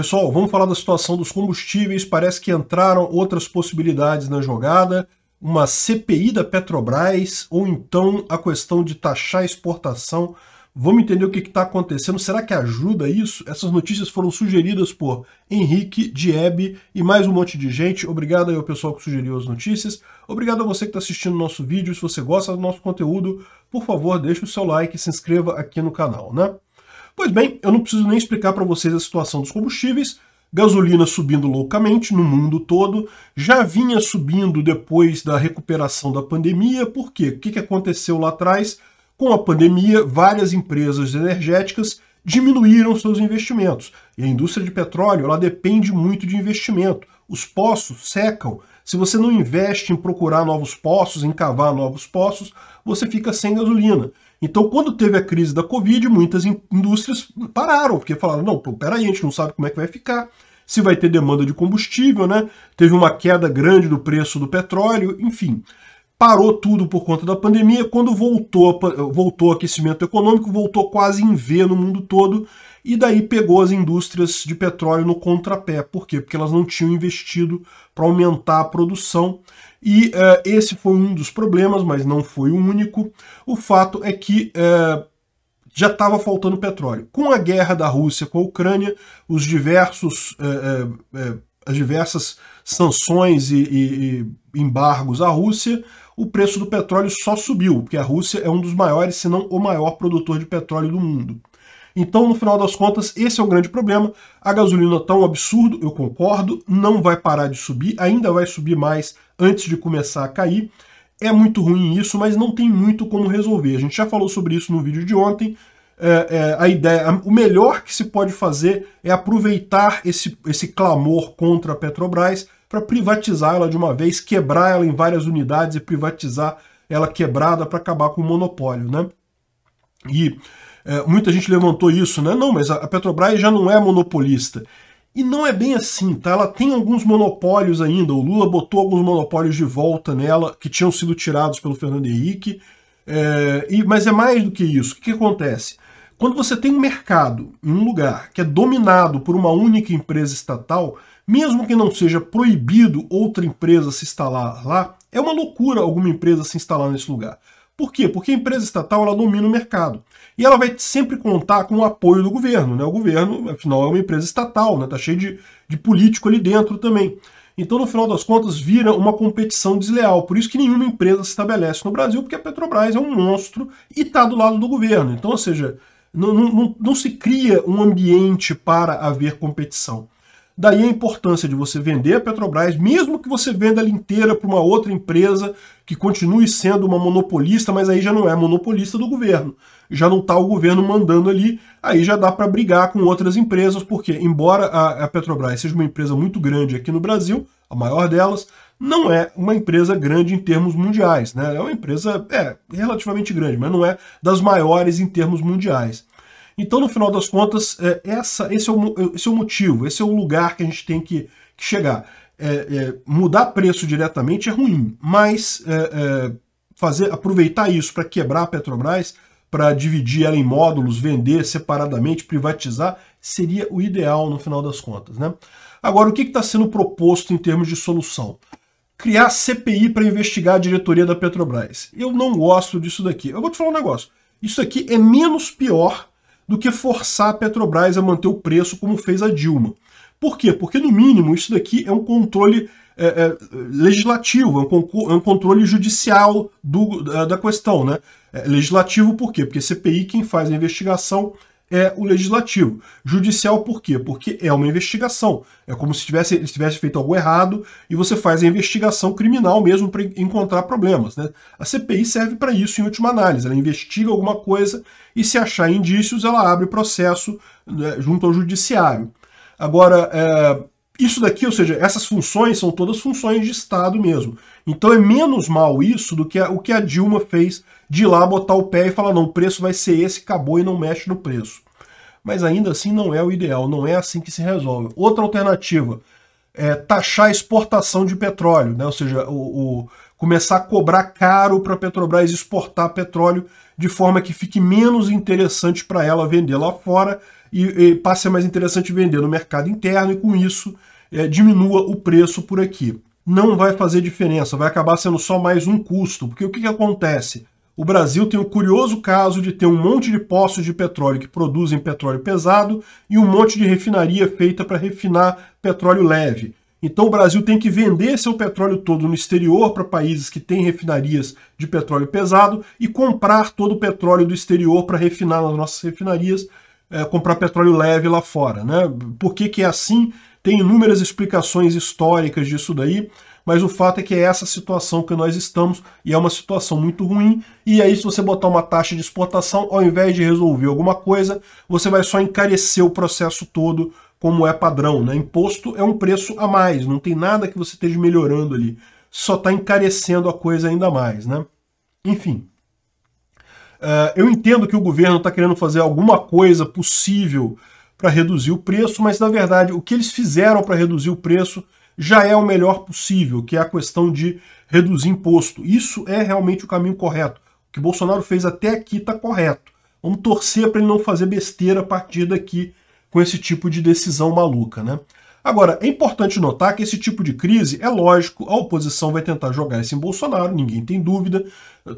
Pessoal, vamos falar da situação dos combustíveis. Parece que entraram outras possibilidades na jogada, uma CPI da Petrobras ou então a questão de taxar a exportação. Vamos entender o que está acontecendo. Será que ajuda isso? Essas notícias foram sugeridas por Henrique, Diebe e mais um monte de gente. Obrigado aí ao pessoal que sugeriu as notícias. Obrigado a você que está assistindo o nosso vídeo. Se você gosta do nosso conteúdo, por favor, deixe o seu like e se inscreva aqui no canal, né? Pois bem, eu não preciso nem explicar para vocês a situação dos combustíveis. Gasolina subindo loucamente no mundo todo, já vinha subindo depois da recuperação da pandemia, por quê? O que aconteceu lá atrás? Com a pandemia, várias empresas energéticas diminuíram seus investimentos. E a indústria de petróleo ela depende muito de investimento. Os poços secam. Se você não investe em procurar novos poços, em cavar novos poços, você fica sem gasolina. Então, quando teve a crise da Covid, muitas indústrias pararam, porque falaram: não, pô, peraí, a gente não sabe como é que vai ficar, se vai ter demanda de combustível, né? Teve uma queda grande do preço do petróleo, enfim. Parou tudo por conta da pandemia. Quando voltou, voltou o aquecimento econômico, voltou quase em V no mundo todo, e daí pegou as indústrias de petróleo no contrapé. Por quê? Porque elas não tinham investido para aumentar a produção. E uh, esse foi um dos problemas, mas não foi o único. O fato é que uh, já estava faltando petróleo. Com a guerra da Rússia com a Ucrânia, os diversos, uh, as diversas sanções e, e, e embargos à Rússia, o preço do petróleo só subiu, porque a Rússia é um dos maiores, se não o maior produtor de petróleo do mundo. Então, no final das contas, esse é o grande problema. A gasolina está um absurdo, eu concordo, não vai parar de subir, ainda vai subir mais antes de começar a cair. É muito ruim isso, mas não tem muito como resolver. A gente já falou sobre isso no vídeo de ontem. É, é, a ideia, o melhor que se pode fazer é aproveitar esse, esse clamor contra a Petrobras para privatizar ela de uma vez, quebrar ela em várias unidades e privatizar ela quebrada para acabar com o monopólio, né? E é, muita gente levantou isso, né? Não, mas a Petrobras já não é monopolista. E não é bem assim, tá? Ela tem alguns monopólios ainda. O Lula botou alguns monopólios de volta nela que tinham sido tirados pelo Fernando Henrique. É, e, mas é mais do que isso. O que acontece? Quando você tem um mercado em um lugar que é dominado por uma única empresa estatal, mesmo que não seja proibido outra empresa se instalar lá, é uma loucura alguma empresa se instalar nesse lugar. Por quê? Porque a empresa estatal ela domina o mercado. E ela vai sempre contar com o apoio do governo. Né? O governo, afinal, é uma empresa estatal, está né? Tá cheio de, de político ali dentro também. Então, no final das contas, vira uma competição desleal. Por isso que nenhuma empresa se estabelece no Brasil, porque a Petrobras é um monstro e está do lado do governo. Então, ou seja, não, não, não, não se cria um ambiente para haver competição. Daí a importância de você vender a Petrobras, mesmo que você venda ela inteira para uma outra empresa que continue sendo uma monopolista, mas aí já não é monopolista do governo. Já não está o governo mandando ali, aí já dá para brigar com outras empresas, porque embora a Petrobras seja uma empresa muito grande aqui no Brasil, a maior delas, não é uma empresa grande em termos mundiais, né? É uma empresa é, relativamente grande, mas não é das maiores em termos mundiais. Então, no final das contas, é, essa, esse, é o, esse é o motivo, esse é o lugar que a gente tem que, que chegar. É, é mudar preço diretamente é ruim, mas é, é, fazer, aproveitar isso para quebrar a Petrobras, para dividir ela em módulos, vender separadamente, privatizar, seria o ideal no final das contas. Né? Agora, o que está sendo proposto em termos de solução? Criar CPI para investigar a diretoria da Petrobras. Eu não gosto disso daqui. Eu vou te falar um negócio. Isso aqui é menos pior do que forçar a Petrobras a manter o preço como fez a Dilma. Por quê? Porque, no mínimo, isso daqui é um controle é, é, legislativo, é um, é controle judicial do, da, questão. Né? É legislativo por quê? Porque CPI, quem faz a investigação, é o legislativo. Judicial por quê? Porque é uma investigação. É como se tivesse, eles feito algo errado e você faz a investigação criminal mesmo para encontrar problemas. Né? A CPI serve para isso em última análise. Ela investiga alguma coisa e se achar indícios, ela abre processo né, junto ao judiciário. Agora, é isso daqui, ou seja, essas funções são todas funções de Estado mesmo. Então é menos mal isso do que a, o que a Dilma fez de ir lá botar o pé e falar, não, o preço vai ser esse, acabou e não mexe no preço. Mas ainda assim não é o ideal, não é assim que se resolve. Outra alternativa é taxar a exportação de petróleo, né? ou seja, o, o começar a cobrar caro para a Petrobras exportar petróleo de forma que fique menos interessante para ela vender lá fora e, e passe a ser mais interessante vender no mercado interno e com isso é, diminua o preço por aqui. Não vai fazer diferença, vai acabar sendo só mais um custo, porque o que, que acontece? O Brasil tem o curioso caso de ter um monte de poços de petróleo que produzem petróleo pesado e um monte de refinaria feita para refinar petróleo leve. Então o Brasil tem que vender seu petróleo todo no exterior para países que têm refinarias de petróleo pesado e comprar todo o petróleo do exterior para refinar nas nossas refinarias é, comprar petróleo leve lá fora. Né? Por que, que é assim? Tem inúmeras explicações históricas disso daí, mas o fato é que é essa situação que nós estamos e é uma situação muito ruim. E aí, se você botar uma taxa de exportação, ao invés de resolver alguma coisa, você vai só encarecer o processo todo, como é padrão. Né? Imposto é um preço a mais, não tem nada que você esteja melhorando ali, só está encarecendo a coisa ainda mais. Né? Enfim. Eh, eu entendo que o governo está querendo fazer alguma coisa possível para reduzir o preço, mas na verdade o que eles fizeram para reduzir o preço já é o melhor possível, que é a questão de reduzir imposto. Isso é realmente o caminho correto. O que Bolsonaro fez até aqui está correto. Vamos torcer para ele não fazer besteira a partir daqui com esse tipo de decisão maluca, né? Agora, é importante notar que esse tipo de crise, é lógico, a oposição vai tentar jogar isso em Bolsonaro, ninguém tem dúvida,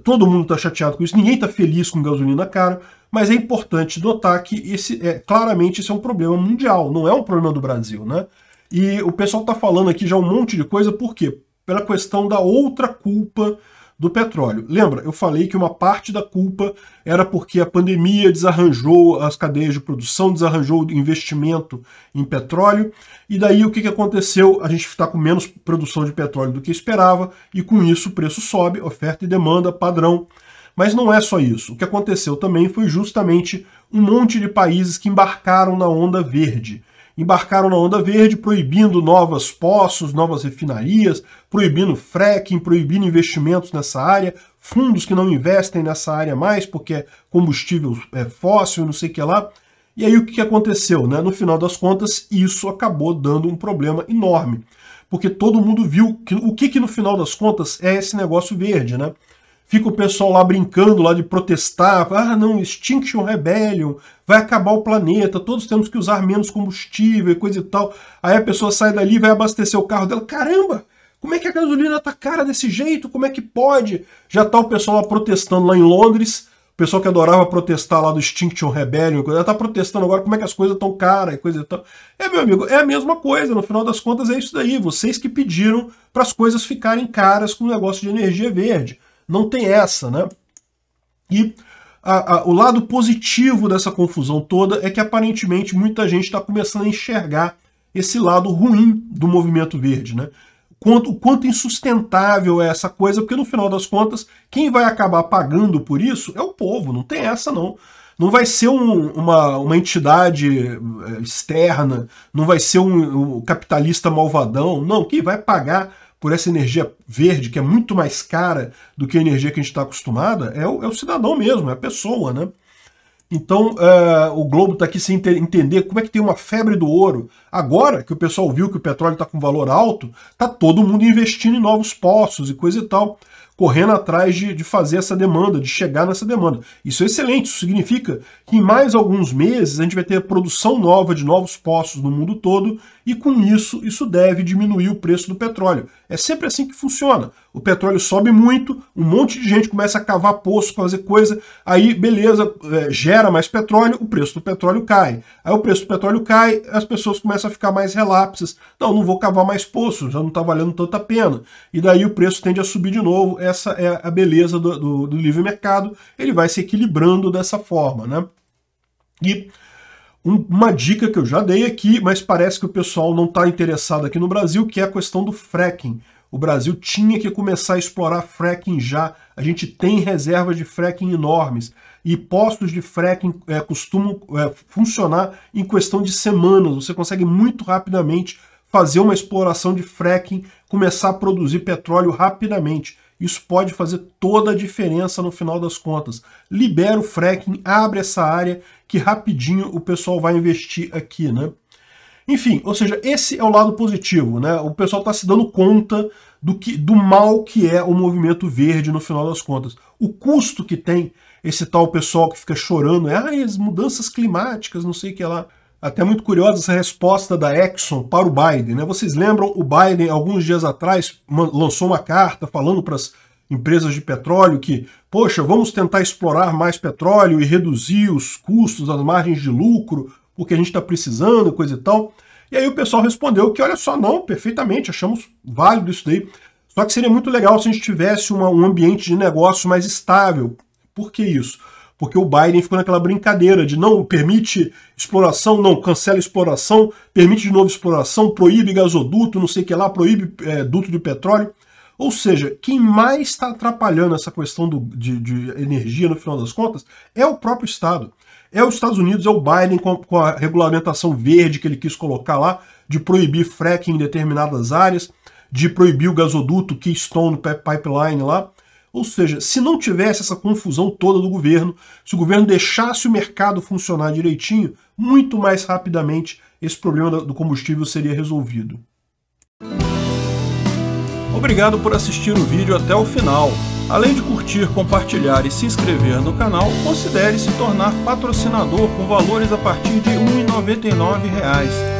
todo mundo está chateado com isso, ninguém está feliz com gasolina cara, mas é importante notar que esse, é, claramente esse é um problema mundial, não é um problema do Brasil, né? E o pessoal está falando aqui já um monte de coisa, por quê? Pela questão da outra culpa do petróleo. Lembra, eu falei que uma parte da culpa era porque a pandemia desarranjou as cadeias de produção, desarranjou o investimento em petróleo, e daí o que, aconteceu? A gente está com menos produção de petróleo do que esperava, e com isso o preço sobe, oferta e demanda, padrão. Mas não é só isso. O que aconteceu também foi justamente um monte de países que embarcaram na onda verde embarcaram na onda verde proibindo novos poços, novas refinarias, proibindo fracking, proibindo investimentos nessa área, fundos que não investem nessa área mais porque é combustível é fóssil, não sei o que lá. E aí o que aconteceu? Né? No final das contas, isso acabou dando um problema enorme. Porque todo mundo viu que, o que, que no final das contas é esse negócio verde, né? fica o pessoal lá brincando, lá de protestar, ah não, Extinction Rebellion, vai acabar o planeta, todos temos que usar menos combustível e coisa e tal. Aí a pessoa sai dali vai abastecer o carro dela, caramba, como é que a gasolina tá cara desse jeito, como é que pode? Já tá o pessoal lá protestando lá em Londres, o pessoal que adorava protestar lá do Extinction Rebellion, ela tá protestando agora como é que as coisas estão caras e coisa e tal. É, meu amigo, é a mesma coisa, no final das contas é isso daí, vocês que pediram para as coisas ficarem caras com o negócio de energia verde. Não tem essa, né? E a, a, o lado positivo dessa confusão toda é que aparentemente muita gente está começando a enxergar esse lado ruim do movimento verde, né? Quanto, o quanto insustentável é essa coisa, porque no final das contas, quem vai acabar pagando por isso é o povo, não tem essa não. Não vai ser um, uma, uma entidade eh, externa, não vai ser um, um capitalista malvadão, não. Quem vai pagar por essa energia verde, que é muito mais cara do que a energia que a gente está acostumada, é o, é o, cidadão mesmo, é a pessoa, né? Então uh, o Globo está aqui sem entender como é que tem uma febre do ouro. Agora que o pessoal viu que o petróleo está com valor alto, tá todo mundo investindo em novos poços e coisa e tal, correndo atrás de, de fazer essa demanda, de chegar nessa demanda. Isso é excelente, isso significa que em mais alguns meses a gente vai ter produção nova de novos poços no mundo todo e com isso, isso deve diminuir o preço do petróleo. É sempre assim que funciona. O petróleo sobe muito, um monte de gente começa a cavar poço, fazer coisa, aí beleza, é, gera mais petróleo, o preço do petróleo cai. Aí o preço do petróleo cai, as pessoas começam a ficar mais relapsas. Não, não vou cavar mais poço, já não está valendo tanta pena. E daí o preço tende a subir de novo. Essa é a beleza do, do, do livre mercado, ele vai se equilibrando dessa forma, né? E uma dica que eu já dei aqui, mas parece que o pessoal não está interessado aqui no Brasil, que é a questão do fracking. O Brasil tinha que começar a explorar fracking já. A gente tem reservas de fracking enormes. E postos de fracking é, costumam é, funcionar em questão de semanas. Você consegue muito rapidamente fazer uma exploração de fracking, começar a produzir petróleo rapidamente. Isso pode fazer toda a diferença no final das contas. Libera o fracking, abre essa área que rapidinho o pessoal vai investir aqui, né? Enfim, ou seja, esse é o lado positivo, né? O pessoal está se dando conta do, que, do mal que é o movimento verde no final das contas. O custo que tem esse tal pessoal que fica chorando, é, ah, as mudanças climáticas, não sei o que lá. Até muito curiosa essa resposta da Exxon para o Biden. Né? Vocês lembram, o Biden, alguns dias atrás, lançou uma carta falando para as empresas de petróleo que, poxa, vamos tentar explorar mais petróleo e reduzir os custos, as margens de lucro, porque a gente está precisando, coisa e tal. E aí o pessoal respondeu que, olha só, não, perfeitamente, achamos válido isso daí. Só que seria muito legal se a gente tivesse uma, um ambiente de negócio mais estável. Por que isso? porque o Biden ficou naquela brincadeira de não permite exploração, não cancela exploração, permite de novo exploração, proíbe gasoduto, não sei o que lá, proíbe é, duto de petróleo. Ou seja, quem mais está atrapalhando essa questão do, de, de, energia no final das contas é o próprio Estado. É os Estados Unidos, é o Biden com, com a regulamentação verde que ele quis colocar lá, de proibir fracking em determinadas áreas, de proibir o gasoduto Keystone Pipeline lá. Ou seja, se não tivesse essa confusão toda do governo, se o governo deixasse o mercado funcionar direitinho, muito mais rapidamente esse problema do combustível seria resolvido. Obrigado por assistir o vídeo até o final. Além de curtir, compartilhar e se inscrever no canal, considere se tornar patrocinador com valores a partir de R$ 1,99